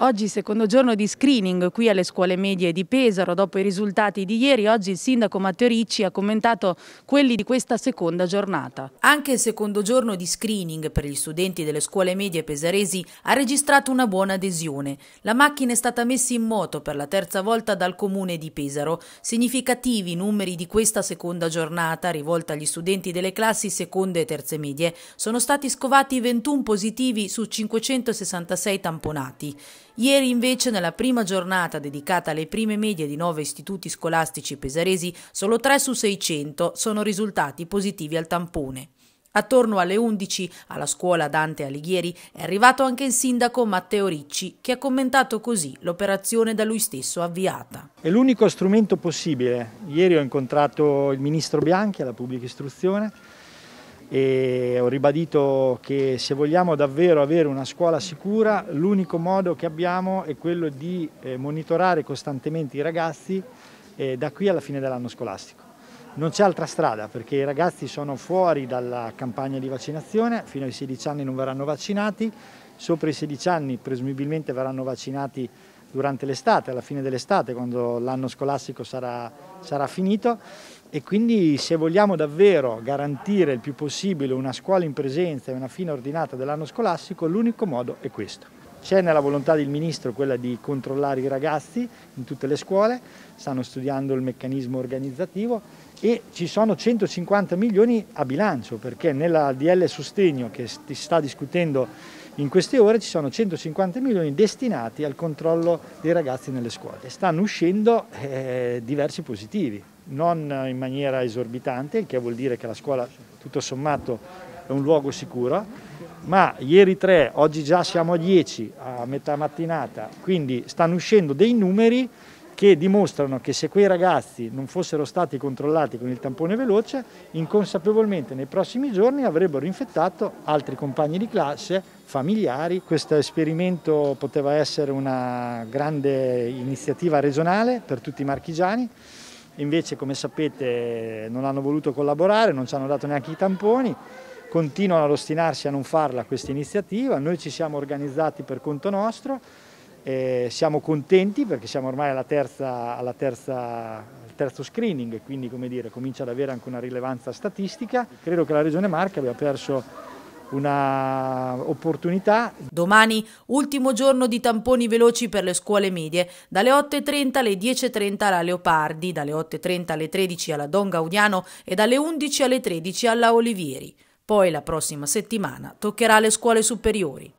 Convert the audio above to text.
Oggi secondo giorno di screening qui alle scuole medie di Pesaro, dopo i risultati di ieri, oggi il sindaco Matteo Ricci ha commentato quelli di questa seconda giornata. Anche il secondo giorno di screening per gli studenti delle scuole medie pesaresi ha registrato una buona adesione. La macchina è stata messa in moto per la terza volta dal comune di Pesaro. Significativi i numeri di questa seconda giornata rivolta agli studenti delle classi seconde e terze medie. Sono stati scovati 21 positivi su 566 tamponati. Ieri invece nella prima giornata dedicata alle prime medie di nove istituti scolastici pesaresi solo 3 su 600 sono risultati positivi al tampone. Attorno alle 11 alla scuola Dante Alighieri è arrivato anche il sindaco Matteo Ricci che ha commentato così l'operazione da lui stesso avviata. È l'unico strumento possibile. Ieri ho incontrato il ministro Bianchi alla pubblica istruzione e ho ribadito che se vogliamo davvero avere una scuola sicura l'unico modo che abbiamo è quello di eh, monitorare costantemente i ragazzi eh, da qui alla fine dell'anno scolastico. Non c'è altra strada perché i ragazzi sono fuori dalla campagna di vaccinazione, fino ai 16 anni non verranno vaccinati, sopra i 16 anni presumibilmente verranno vaccinati durante l'estate, alla fine dell'estate quando l'anno scolastico sarà, sarà finito e quindi se vogliamo davvero garantire il più possibile una scuola in presenza e una fine ordinata dell'anno scolastico, l'unico modo è questo. C'è nella volontà del Ministro quella di controllare i ragazzi in tutte le scuole, stanno studiando il meccanismo organizzativo e ci sono 150 milioni a bilancio perché nella DL Sostegno che si sta discutendo in queste ore ci sono 150 milioni destinati al controllo dei ragazzi nelle scuole. Stanno uscendo eh, diversi positivi non in maniera esorbitante, il che vuol dire che la scuola tutto sommato è un luogo sicuro, ma ieri 3, oggi già siamo a 10 a metà mattinata, quindi stanno uscendo dei numeri che dimostrano che se quei ragazzi non fossero stati controllati con il tampone veloce, inconsapevolmente nei prossimi giorni avrebbero infettato altri compagni di classe, familiari. Questo esperimento poteva essere una grande iniziativa regionale per tutti i marchigiani invece come sapete non hanno voluto collaborare, non ci hanno dato neanche i tamponi, continuano ad ostinarsi a non farla questa iniziativa, noi ci siamo organizzati per conto nostro, eh, siamo contenti perché siamo ormai alla terza, alla terza, al terzo screening, quindi come dire, comincia ad avere anche una rilevanza statistica. Credo che la Regione Marche abbia perso un'opportunità. Domani, ultimo giorno di tamponi veloci per le scuole medie, dalle 8.30 alle 10.30 alla Leopardi, dalle 8.30 alle 13 alla Don Gaudiano e dalle 11 alle 13 alla Olivieri. Poi la prossima settimana toccherà alle scuole superiori.